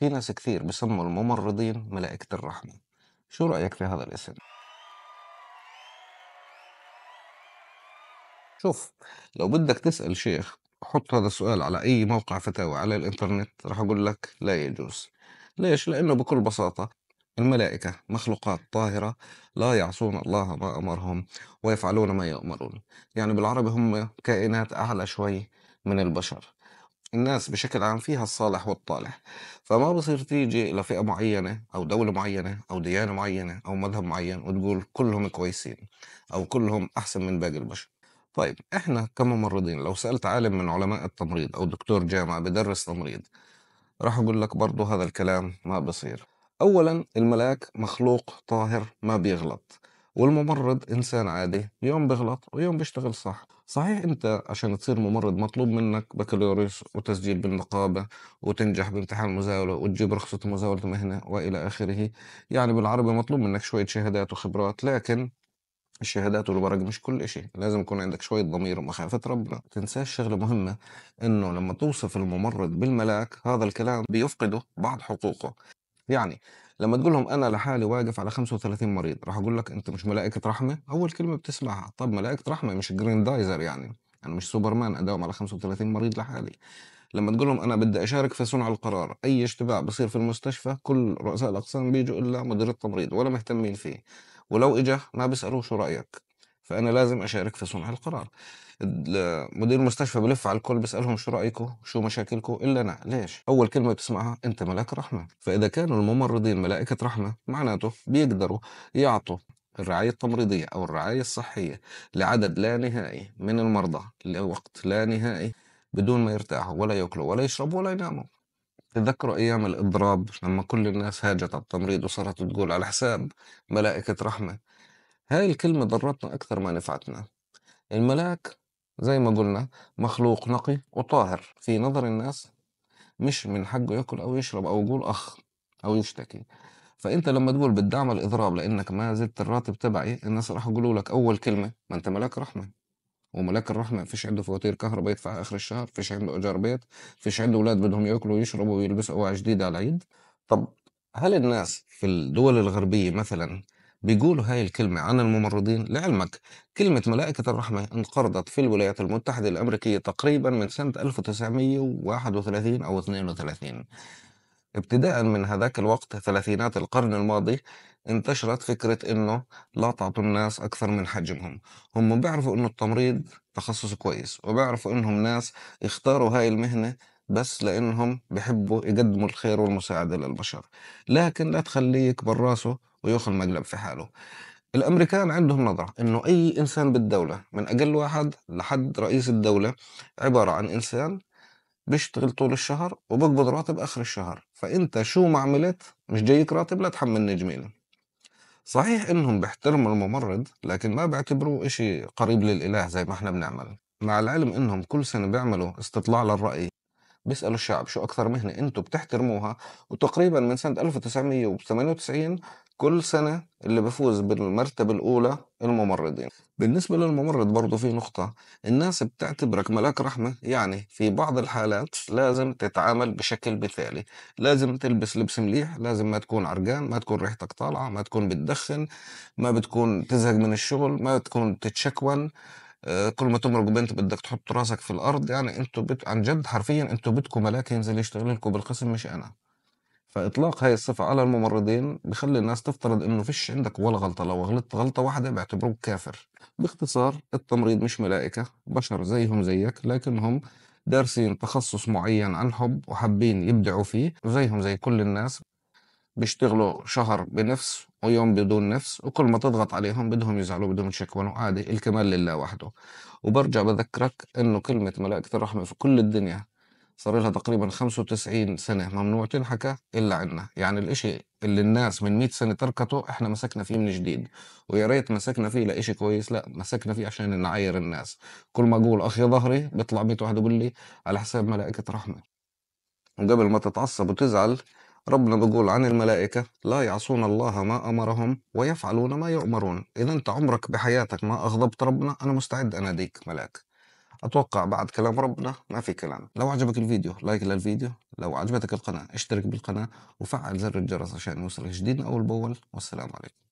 في ناس كثير بسموا الممرضين ملائكة الرحمة شو رأيك في هذا الاسم؟ شوف لو بدك تسأل شيخ حط هذا السؤال على أي موقع فتاوى على الإنترنت راح أقول لك لا يجوز ليش؟ لأنه بكل بساطة الملائكة مخلوقات طاهرة لا يعصون الله ما أمرهم ويفعلون ما يؤمرون يعني بالعربي هم كائنات أعلى شوي من البشر الناس بشكل عام فيها الصالح والطالح فما بصير تيجي لفئة معينة أو دولة معينة أو ديانة معينة أو مذهب معين وتقول كلهم كويسين أو كلهم أحسن من باقي البشر طيب إحنا كممرضين لو سألت عالم من علماء التمريض أو دكتور جامعة بدرس تمريض راح أقول لك برضه هذا الكلام ما بصير أولا الملاك مخلوق طاهر ما بيغلط والممرض إنسان عادي يوم بيغلط ويوم بيشتغل صح صحيح انت عشان تصير ممرض مطلوب منك بكالوريوس وتسجيل بالنقابة وتنجح بامتحان المزاولة وتجيب رخصة مزاولة مهنة والى اخره يعني بالعربي مطلوب منك شوية شهادات وخبرات لكن الشهادات والورق مش كل شيء لازم يكون عندك شوية ضمير ومخافة ربنا تنساش شغلة مهمة انه لما توصف الممرض بالملاك هذا الكلام بيفقده بعض حقوقه يعني لما تقول لهم انا لحالي واقف على 35 مريض راح اقول لك انت مش ملائكه رحمه اول كلمه بتسمعها طب ملائكه رحمه مش جرين دايزر يعني انا مش سوبرمان اداوم على 35 مريض لحالي لما تقول لهم انا بدي اشارك في صنع القرار اي اشتباك بصير في المستشفى كل رؤساء الاقسام بيجوا الا مدير التمريض ولا مهتمين فيه ولو اجى ما بيسالوه شو رايك فانا لازم اشارك في صنع القرار مدير المستشفى بلف على الكل بسالهم شو رايكم شو مشاكلكم الا انا ليش اول كلمه بتسمعها انت ملاك رحمه فاذا كانوا الممرضين ملائكه رحمه معناته بيقدروا يعطوا الرعاية التمريضية أو الرعاية الصحية لعدد لا نهائي من المرضى لوقت لا نهائي بدون ما يرتاحوا ولا ياكلوا ولا يشربوا ولا يناموا تذكروا أيام الإضراب لما كل الناس هاجت على التمريض وصارت تقول على حساب ملائكة رحمة هاي الكلمة ضرتنا أكثر ما نفعتنا الملاك زي ما قلنا مخلوق نقي وطاهر في نظر الناس مش من حقه ياكل أو يشرب أو يقول أخ أو يشتكي فأنت لما تقول بدي أعمل إضراب لأنك ما زدت الراتب تبعي الناس راح يقولوا لك أول كلمة ما أنت ملاك رحمة وملاك الرحمة فيش عنده فواتير كهرباء يدفع آخر الشهر فيش عنده إيجار بيت فيش عنده أولاد بدهم يأكلوا ويشربوا ويلبسوا أوعى جديدة على العيد طب هل الناس في الدول الغربية مثلا بيقولوا هاي الكلمة عن الممرضين لعلمك كلمة ملائكة الرحمة انقرضت في الولايات المتحدة الأمريكية تقريبا من سنة 1931 أو 32 ابتداء من هذاك الوقت ثلاثينات القرن الماضي انتشرت فكرة انه لا تعطوا الناس اكثر من حجمهم هم بيعرفوا انه التمريض تخصص كويس وبيعرفوا انهم ناس اختاروا هاي المهنة بس لانهم بحبوا يقدموا الخير والمساعدة للبشر لكن لا تخليه يكبر راسه وياخذ المقلب في حاله الامريكان عندهم نظره انه اي انسان بالدوله من اقل واحد لحد رئيس الدوله عباره عن انسان بيشتغل طول الشهر وبقبض راتب اخر الشهر فانت شو ما عملت مش جايك راتب لا تحملني جميل صحيح انهم بيحترموا الممرض لكن ما بيعتبروه اشي قريب للاله زي ما احنا بنعمل مع العلم انهم كل سنه بيعملوا استطلاع للراي بيسالوا الشعب شو اكثر مهنه انتم بتحترموها وتقريبا من سنه 1998 كل سنة اللي بفوز بالمرتبة الأولى الممرضين بالنسبة للممرض برضه في نقطة الناس بتعتبرك ملاك رحمة يعني في بعض الحالات لازم تتعامل بشكل مثالي لازم تلبس لبس مليح لازم ما تكون عرقان ما تكون ريحتك طالعة ما تكون بتدخن ما بتكون تزهق من الشغل ما تكون تتشكون آه، كل ما تمرق بنت بدك تحط راسك في الارض يعني انتوا بت... عن جد حرفيا انتوا بدكم ملاك ينزل يشتغل لكم بالقسم مش انا فاطلاق هاي الصفه على الممرضين بخلي الناس تفترض انه فيش عندك ولا غلطه لو غلطت غلطه واحده بيعتبروك كافر باختصار التمريض مش ملائكه بشر زيهم زيك لكنهم دارسين تخصص معين عن حب وحابين يبدعوا فيه زيهم زي كل الناس بيشتغلوا شهر بنفس ويوم بدون نفس وكل ما تضغط عليهم بدهم يزعلوا بدهم يتشكونوا عادي الكمال لله وحده وبرجع بذكرك انه كلمة ملائكة الرحمة في كل الدنيا صار لها تقريبا 95 سنه ممنوع تنحكى الا عنا يعني الاشي اللي الناس من 100 سنه تركته احنا مسكنا فيه من جديد ويا ريت مسكنا فيه لاشي كويس لا مسكنا فيه عشان نعاير الناس كل ما اقول اخي ظهري بيطلع 100 واحد يقول لي على حساب ملائكه رحمه وقبل ما تتعصب وتزعل ربنا بيقول عن الملائكة لا يعصون الله ما أمرهم ويفعلون ما يؤمرون إذا أنت عمرك بحياتك ما أغضبت ربنا أنا مستعد أناديك ملاك اتوقع بعد كلام ربنا ما في كلام لو عجبك الفيديو لايك للفيديو لو عجبتك القناه اشترك بالقناه وفعل زر الجرس عشان يوصلك جديد اول باول والسلام عليكم